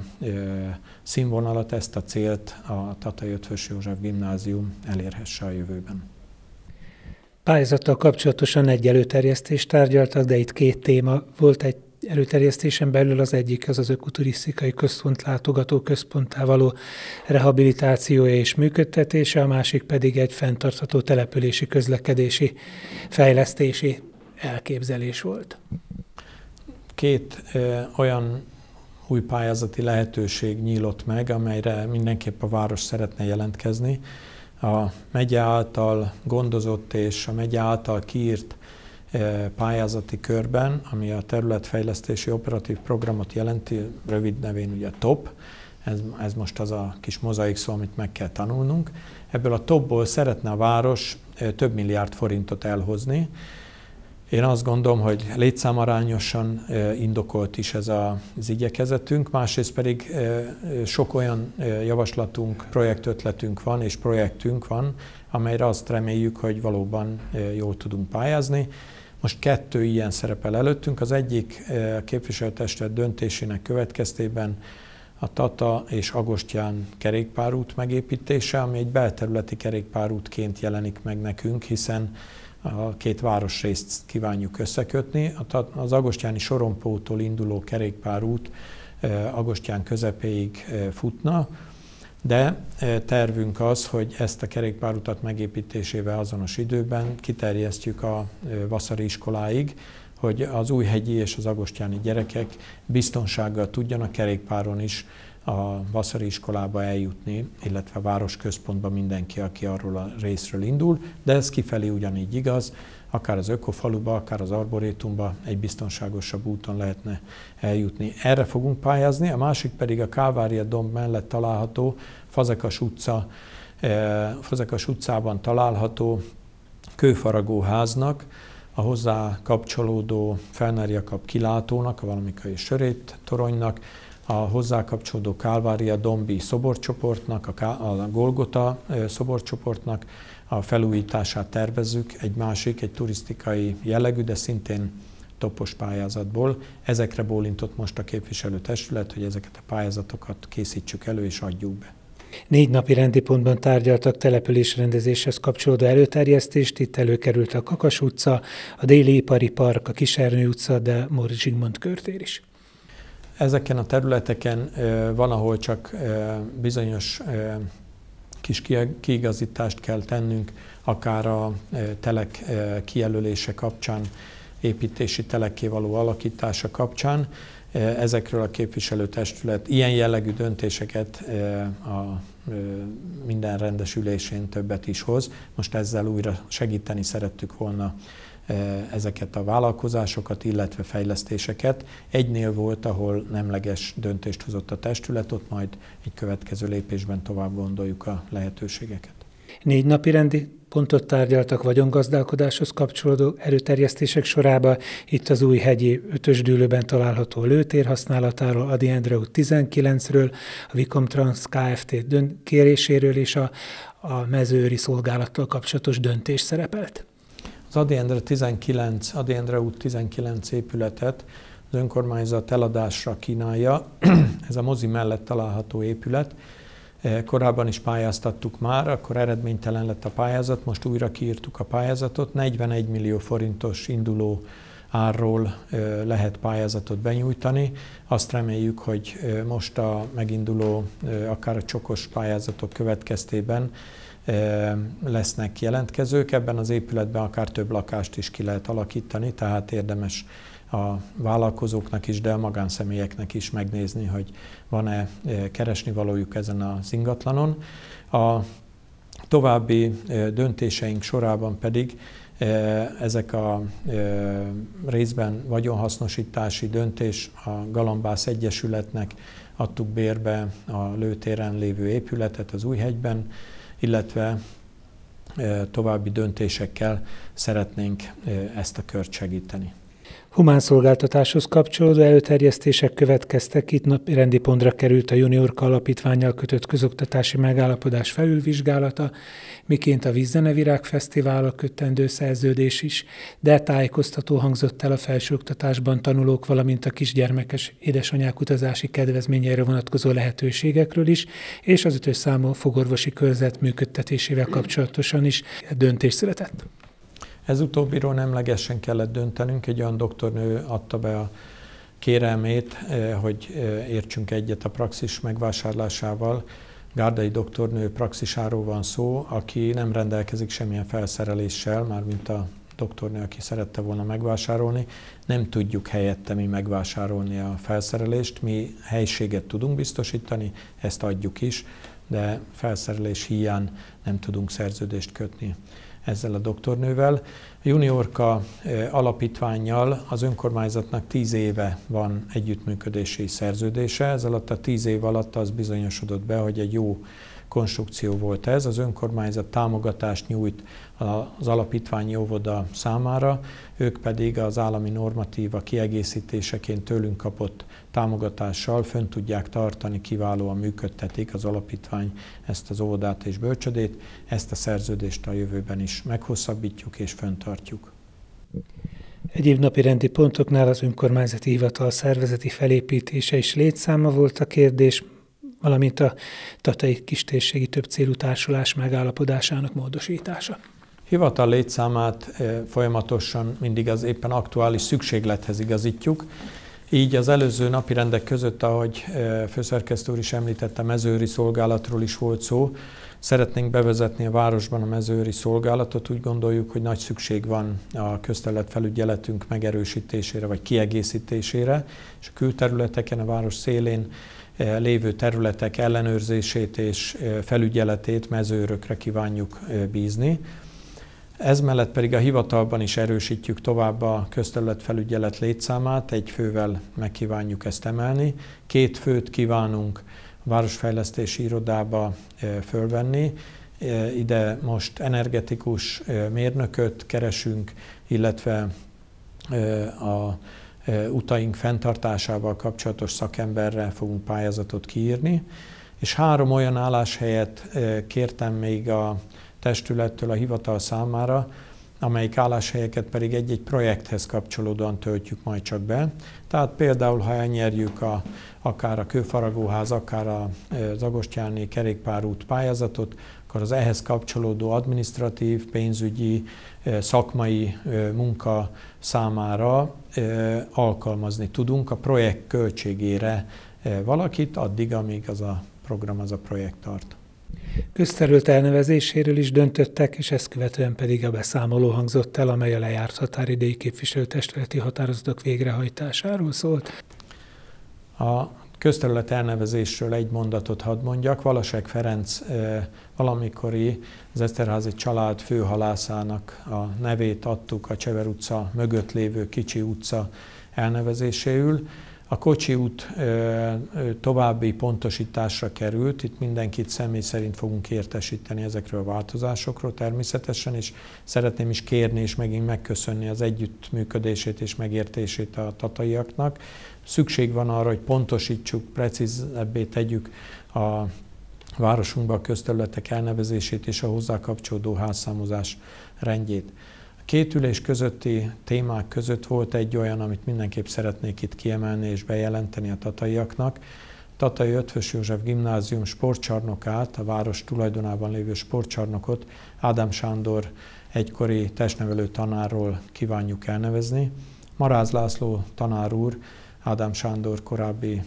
színvonalat, ezt a célt a Tatai Ötvös József Gimnázium elérhesse a jövőben. Pályázattal kapcsolatosan egy előterjesztést tárgyaltak, de itt két téma volt, egy előterjesztésen belül az egyik az az ökoturisztikai központ látogató központtá való rehabilitációja és működtetése, a másik pedig egy fenntartható települési közlekedési fejlesztési elképzelés volt. Két ö, olyan új pályázati lehetőség nyílott meg, amelyre mindenképp a város szeretne jelentkezni. A megye által gondozott és a megye által kiírt pályázati körben, ami a területfejlesztési operatív programot jelenti, rövid nevén ugye TOP, ez, ez most az a kis mozaik szó, amit meg kell tanulnunk. Ebből a TOP-ból szeretne a város több milliárd forintot elhozni. Én azt gondolom, hogy létszámarányosan indokolt is ez az igyekezetünk, másrészt pedig sok olyan javaslatunk, projektötletünk van és projektünk van, amelyre azt reméljük, hogy valóban jól tudunk pályázni. Most kettő ilyen szerepel előttünk. Az egyik eh, képviselőtestület döntésének következtében a Tata és Agostyán kerékpárút megépítése, ami egy belterületi kerékpárútként jelenik meg nekünk, hiszen a két városrészt kívánjuk összekötni. Az Agostyáni Sorompótól induló kerékpárút eh, Agostyán közepéig eh, futna, de e, tervünk az, hogy ezt a kerékpárutat megépítésével azonos időben kiterjesztjük a e, Vaszari iskoláig, hogy az újhegyi és az agostyáni gyerekek biztonsággal tudjanak kerékpáron is a Vaszari iskolába eljutni, illetve a városközpontba mindenki, aki arról a részről indul, de ez kifelé ugyanígy igaz, akár az ökofaluba, akár az arborétumba egy biztonságosabb úton lehetne eljutni. Erre fogunk pályázni, a másik pedig a Kávária domb mellett található Fazekas utca, eh, Fazekas utcában található háznak, a hozzá kapcsolódó Felnerjakab kilátónak, a valamikai sörét toronynak, a hozzákapcsolódó Kálvária Dombi szoborcsoportnak, a Golgota szoborcsoportnak a felújítását tervezzük, egy másik, egy turisztikai jellegű, de szintén topos pályázatból. Ezekre bólintott most a képviselőtestület, hogy ezeket a pályázatokat készítsük elő és adjuk be. Négy napi rendi pontban tárgyaltak településrendezéshez kapcsolódó előterjesztést, itt előkerült a Kakas utca, a Déli Ipari Park, a Kisernő utca, de Móricz Zsigmond körtér is. Ezeken a területeken van, ahol csak bizonyos kis kiigazítást kell tennünk, akár a telek kijelölése kapcsán, építési telekké való alakítása kapcsán. Ezekről a képviselőtestület ilyen jellegű döntéseket a minden rendes ülésén többet is hoz. Most ezzel újra segíteni szerettük volna ezeket a vállalkozásokat, illetve fejlesztéseket. Egynél volt, ahol nemleges döntést hozott a testület, ott majd egy következő lépésben tovább gondoljuk a lehetőségeket. Négy napi rendi pontot tárgyaltak vagyongazdálkodáshoz kapcsolódó erőterjesztések sorába. Itt az új hegyi ötös dűlőben található lőtér használatáról, Adi Endreu 19-ről, a Vicom Trans Kft. kéréséről és a, a mezőri szolgálattal kapcsolatos döntés szerepelt. Az Adi Endre 19, Adi Endre út 19 épületet az önkormányzat eladásra kínálja. Ez a mozi mellett található épület. E, korábban is pályáztattuk már, akkor eredménytelen lett a pályázat, most újra kiírtuk a pályázatot. 41 millió forintos induló árról e, lehet pályázatot benyújtani. Azt reméljük, hogy e, most a meginduló, akár a csokos pályázatok következtében lesznek jelentkezők. Ebben az épületben akár több lakást is ki lehet alakítani, tehát érdemes a vállalkozóknak is, de a magánszemélyeknek is megnézni, hogy van-e keresni valójuk ezen az ingatlanon. A további döntéseink sorában pedig ezek a részben vagyonhasznosítási döntés a Galambász Egyesületnek adtuk bérbe a lőtéren lévő épületet az Újhegyben, illetve további döntésekkel szeretnénk ezt a kört segíteni. Humánszolgáltatáshoz kapcsolódó előterjesztések következtek, itt rendi pontra került a juniorka alapítványjal kötött közoktatási megállapodás felülvizsgálata, miként a Vízzenevirág Fesztivállal kötendő szerződés is, de tájékoztató hangzott el a felsőoktatásban tanulók, valamint a kisgyermekes édesanyák utazási kedvezményeire vonatkozó lehetőségekről is, és az ötös számú fogorvosi körzet működtetésével kapcsolatosan is döntés született. Ez utóbbiról nemlegesen kellett döntenünk, egy olyan doktornő adta be a kérelmét, eh, hogy eh, értsünk egyet a praxis megvásárlásával. Gárdai doktornő praxisáról van szó, aki nem rendelkezik semmilyen felszereléssel, már mint a doktornő, aki szerette volna megvásárolni, nem tudjuk helyette mi megvásárolni a felszerelést, mi helységet tudunk biztosítani, ezt adjuk is, de felszerelés hiány nem tudunk szerződést kötni ezzel a doktornővel. Juniorka alapítványjal az önkormányzatnak tíz éve van együttműködési szerződése, ez alatt a tíz év alatt az bizonyosodott be, hogy egy jó konstrukció volt ez. Az önkormányzat támogatást nyújt az alapítványi óvoda számára, ők pedig az állami normatíva kiegészítéseként tőlünk kapott támogatással fönn tudják tartani, kiválóan működtetik az alapítvány ezt az óvodát és bölcsödét. Ezt a szerződést a jövőben is meghosszabbítjuk és fönntartjuk. Egyéb napi rendi pontoknál az önkormányzati hivatal szervezeti felépítése és létszáma volt a kérdés, valamint a Tatai Kistérségi Több Célú Társulás megállapodásának módosítása. Hivatal létszámát eh, folyamatosan mindig az éppen aktuális szükséglethez igazítjuk. Így az előző napi rendek között, ahogy eh, főszerkesztő úr is említette, mezőri szolgálatról is volt szó. Szeretnénk bevezetni a városban a mezőri szolgálatot. Úgy gondoljuk, hogy nagy szükség van a közterület felügyeletünk megerősítésére vagy kiegészítésére, és a külterületeken, a város szélén Eh, lévő területek ellenőrzését és eh, felügyeletét mezőrökre kívánjuk eh, bízni. Ez mellett pedig a hivatalban is erősítjük tovább a közterületfelügyelet létszámát, egy fővel megkívánjuk ezt emelni. Két főt kívánunk városfejlesztési irodába fölvenni. Ide most energetikus mérnököt keresünk, illetve a utaink fenntartásával kapcsolatos szakemberrel fogunk pályázatot kiírni, és három olyan álláshelyet kértem még a testülettől a hivatal számára, amelyik álláshelyeket pedig egy-egy projekthez kapcsolódóan töltjük majd csak be. Tehát például, ha elnyerjük a, akár a Kőfaragóház, akár a Zagostyáni kerékpárút pályázatot, akkor az ehhez kapcsolódó administratív, pénzügyi, szakmai munka számára alkalmazni tudunk a projekt költségére valakit, addig, amíg az a program, az a projekt tart. Közterült elnevezéséről is döntöttek, és ezt követően pedig a beszámoló hangzott el, amely a lejárt határidei képviselőtestületi határozatok végrehajtásáról szólt. A közterület elnevezésről egy mondatot hadd mondjak. Valasek Ferenc valamikori az Eszterházi család főhalászának a nevét adtuk a Csever utca mögött lévő kicsi utca elnevezéséül. A Kocsi út további pontosításra került, itt mindenkit személy szerint fogunk értesíteni ezekről a változásokról természetesen, és szeretném is kérni és megint megköszönni az együttműködését és megértését a tataiaknak. Szükség van arra, hogy pontosítsuk, precízebbé tegyük a városunkba a közterületek elnevezését és a hozzá kapcsolódó házszámozás rendjét. Két ülés közötti témák között volt egy olyan, amit mindenképp szeretnék itt kiemelni és bejelenteni a tataiaknak. Tatai Ötvös József Gimnázium sportcsarnokát, a város tulajdonában lévő sportcsarnokot Ádám Sándor egykori testnevelő tanárról kívánjuk elnevezni. Maráz László tanár úr, Ádám Sándor korábbi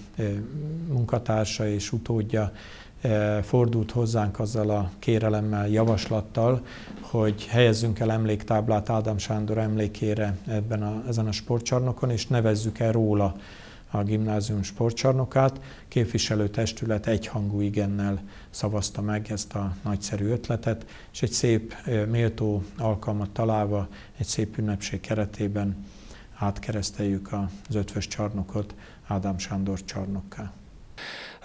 munkatársa és utódja Eh, fordult hozzánk azzal a kérelemmel, javaslattal, hogy helyezzünk el emléktáblát Ádám Sándor emlékére ebben a, ezen a sportcsarnokon, és nevezzük el róla a gimnázium sportcsarnokát. Képviselő testület egyhangú igennel szavazta meg ezt a nagyszerű ötletet, és egy szép, eh, méltó alkalmat találva, egy szép ünnepség keretében átkereszteljük az ötvös csarnokot Ádám Sándor csarnokká.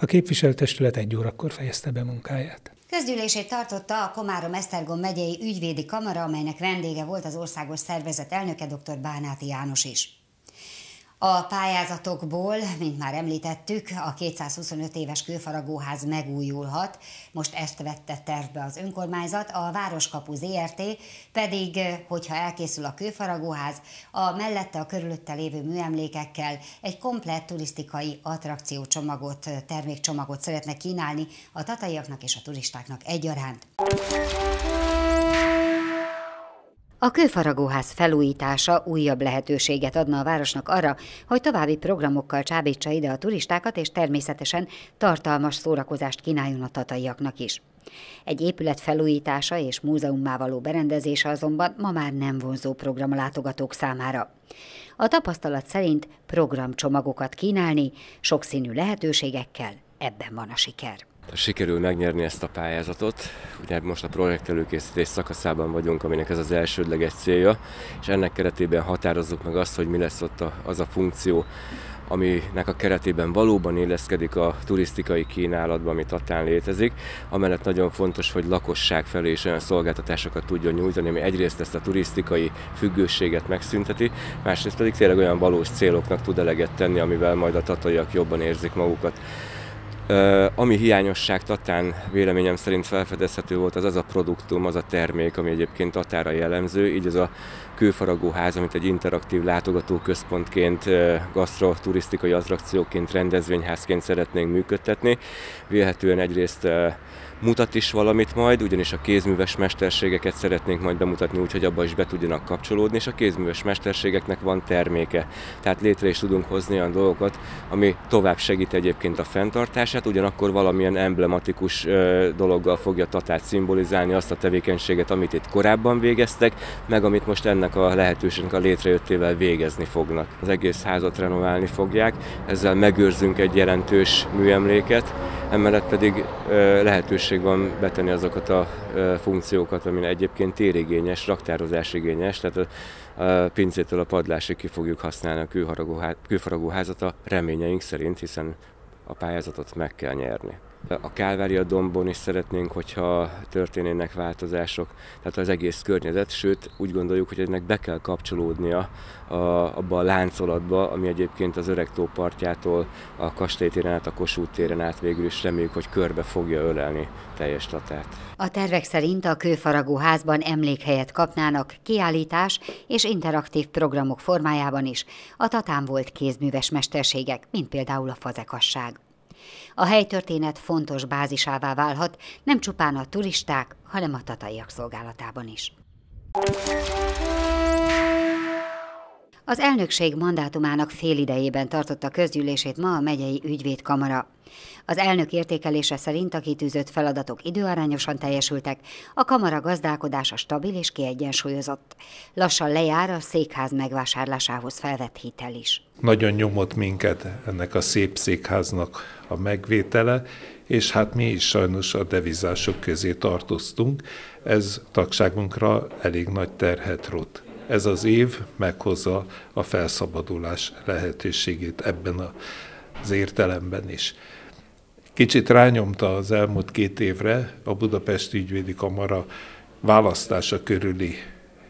A képviselőtestület egy órakor fejezte be munkáját. Közgyűlését tartotta a Komárom-Esztergom megyei ügyvédi kamara, amelynek vendége volt az országos szervezet elnöke dr. Bánáti János is. A pályázatokból, mint már említettük, a 225 éves kőfaragóház megújulhat. Most ezt vette tervbe az önkormányzat, a Városkapu ZRT pedig, hogyha elkészül a kőfaragóház, a mellette a körülötte lévő műemlékekkel egy komplett turisztikai attrakciócsomagot, termékcsomagot szeretne kínálni a tataiaknak és a turistáknak egyaránt. A kőfaragóház felújítása újabb lehetőséget adna a városnak arra, hogy további programokkal csábítsa ide a turistákat, és természetesen tartalmas szórakozást kínáljon a tataiaknak is. Egy épület felújítása és múzeummá való berendezése azonban ma már nem vonzó program a látogatók számára. A tapasztalat szerint programcsomagokat kínálni, sokszínű lehetőségekkel, ebben van a siker sikerül megnyerni ezt a pályázatot. Ugye most a projekt előkészítés szakaszában vagyunk, aminek ez az elsődleges célja, és ennek keretében határozzuk meg azt, hogy mi lesz ott a, az a funkció, aminek a keretében valóban illeszkedik a turisztikai kínálatba, ami Tatán létezik. Amellett nagyon fontos, hogy lakosság felé is olyan szolgáltatásokat tudjon nyújtani, ami egyrészt ezt a turisztikai függőséget megszünteti, másrészt pedig tényleg olyan valós céloknak tud eleget tenni, amivel majd a tataiak jobban érzik magukat. Ami hiányosság Tatán véleményem szerint felfedezhető volt, az az a produktum, az a termék, ami egyébként Tatára jellemző, így az a ház, amit egy interaktív látogatóközpontként, gasztro-turisztikai attrakcióként, rendezvényházként szeretnénk működtetni. Vélhetően egyrészt mutat is valamit majd, ugyanis a kézműves mesterségeket szeretnénk majd bemutatni úgy, hogy abba is be tudjanak kapcsolódni, és a kézműves mesterségeknek van terméke. Tehát létre is tudunk hozni olyan dolgokat, ami tovább segít egyébként a fenntartását, ugyanakkor valamilyen emblematikus dologgal fogja Tatát szimbolizálni azt a tevékenységet, amit itt korábban végeztek, meg amit most ennek a lehetőségnek a létrejöttével végezni fognak. Az egész házat renoválni fogják, ezzel megőrzünk egy jelentős műemléket, emellett pedig lehetőség lehetőség van betenni azokat a funkciókat, amin egyébként térigényes, raktározás igényes, tehát a pincétől a padlásig ki fogjuk használni a külfaragó házat. a reményeink szerint, hiszen a pályázatot meg kell nyerni a Kálvária dombon is szeretnénk, hogyha történnének változások, tehát az egész környezet, sőt úgy gondoljuk, hogy ennek be kell kapcsolódnia a, abba a láncolatba, ami egyébként az öreg tópartjától a kastélytéren át, a Kossuth téren át végül is reméljük, hogy körbe fogja ölelni teljes Tatát. A tervek szerint a kőfaragó házban emlékhelyet kapnának kiállítás és interaktív programok formájában is. A Tatán volt kézműves mesterségek, mint például a fazekasság a helytörténet fontos bázisává válhat nem csupán a turisták, hanem a tataiak szolgálatában is. Az elnökség mandátumának félidejében tartotta közgyűlését ma a megyei ügyvédkamara. Az elnök értékelése szerint a kitűzött feladatok időarányosan teljesültek, a kamara gazdálkodása stabil és kiegyensúlyozott. Lassan lejár a székház megvásárlásához felvett hitel is. Nagyon nyomott minket ennek a szép székháznak a megvétele, és hát mi is sajnos a devizások közé tartoztunk. Ez tagságunkra elég nagy terhet rót ez az év meghozza a felszabadulás lehetőségét ebben az értelemben is. Kicsit rányomta az elmúlt két évre a Budapesti Ügyvédi Kamara választása körüli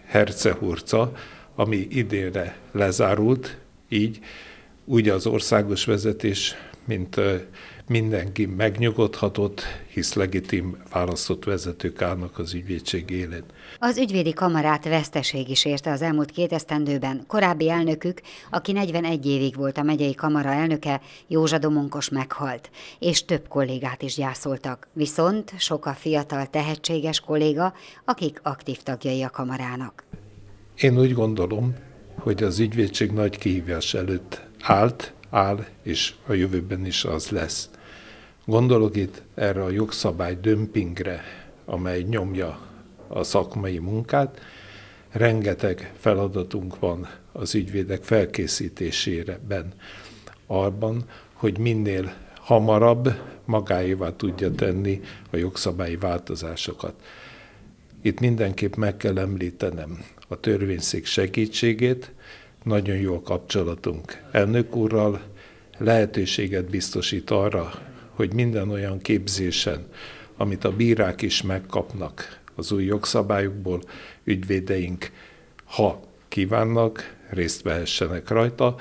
hercehurca, ami idénre lezárult, így úgy az országos vezetés, mint mindenki megnyugodhatott, hisz legitim választott vezetők állnak az ügyvédség élén. Az ügyvédi kamarát veszteség is érte az elmúlt két esztendőben. Korábbi elnökük, aki 41 évig volt a megyei kamara elnöke, Józsa Domonkos meghalt, és több kollégát is gyászoltak. Viszont sok a fiatal tehetséges kolléga, akik aktív tagjai a kamarának. Én úgy gondolom, hogy az ügyvédség nagy kihívás előtt állt, áll, és a jövőben is az lesz. Gondolok itt erre a jogszabály dömpingre, amely nyomja a szakmai munkát. Rengeteg feladatunk van az ügyvédek felkészítésében, arban, hogy minél hamarabb magáévá tudja tenni a jogszabályi változásokat. Itt mindenképp meg kell említenem a törvényszék segítségét, nagyon jó a kapcsolatunk elnök úrral, lehetőséget biztosít arra, hogy minden olyan képzésen, amit a bírák is megkapnak az új jogszabályokból, ügyvédeink, ha kívánnak, részt vehessenek rajta.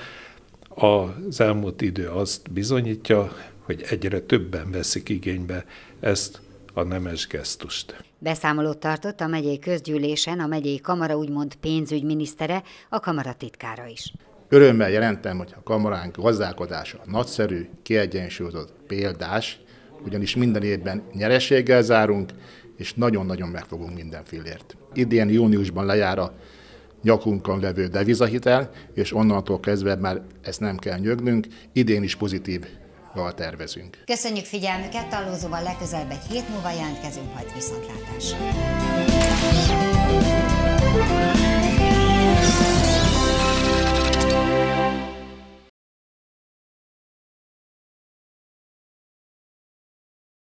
Az elmúlt idő azt bizonyítja, hogy egyre többen veszik igénybe ezt a nemes gesztust. Beszámolót tartott a megyei közgyűlésen a megyei kamara úgymond pénzügyminisztere, a kamara titkára is. Örömmel jelentem, hogy a kamaránk gazdálkodása nagyszerű, kiegyensúlyozott, példás, ugyanis minden évben nyereséggel zárunk, és nagyon-nagyon megfogunk minden fillért. Idén júniusban lejár a nyakunkon levő devizahitel, és onnantól kezdve már ezt nem kell nyögnünk, idén is pozitív tervezünk. Köszönjük figyelmüket, talózóval legközelebb egy hét múlva jelentkezünk majd viszontlátásra.